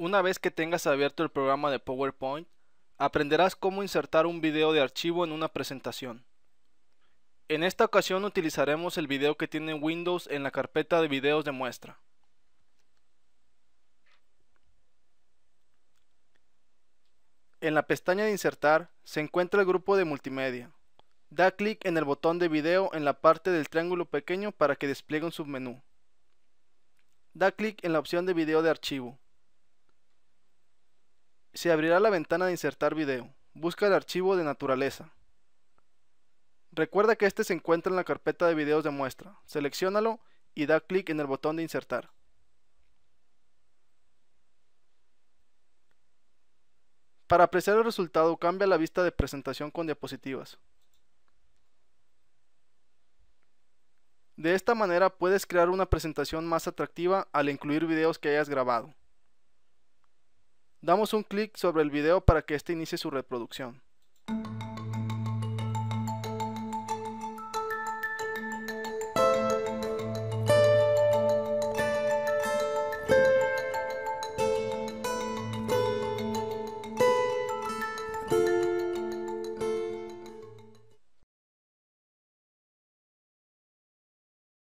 Una vez que tengas abierto el programa de PowerPoint, aprenderás cómo insertar un video de archivo en una presentación. En esta ocasión utilizaremos el video que tiene Windows en la carpeta de videos de muestra. En la pestaña de insertar se encuentra el grupo de multimedia. Da clic en el botón de video en la parte del triángulo pequeño para que despliegue un submenú. Da clic en la opción de video de archivo. Se abrirá la ventana de insertar video. Busca el archivo de naturaleza. Recuerda que este se encuentra en la carpeta de videos de muestra. Selecciónalo y da clic en el botón de insertar. Para apreciar el resultado, cambia la vista de presentación con diapositivas. De esta manera puedes crear una presentación más atractiva al incluir videos que hayas grabado. Damos un clic sobre el video para que éste inicie su reproducción.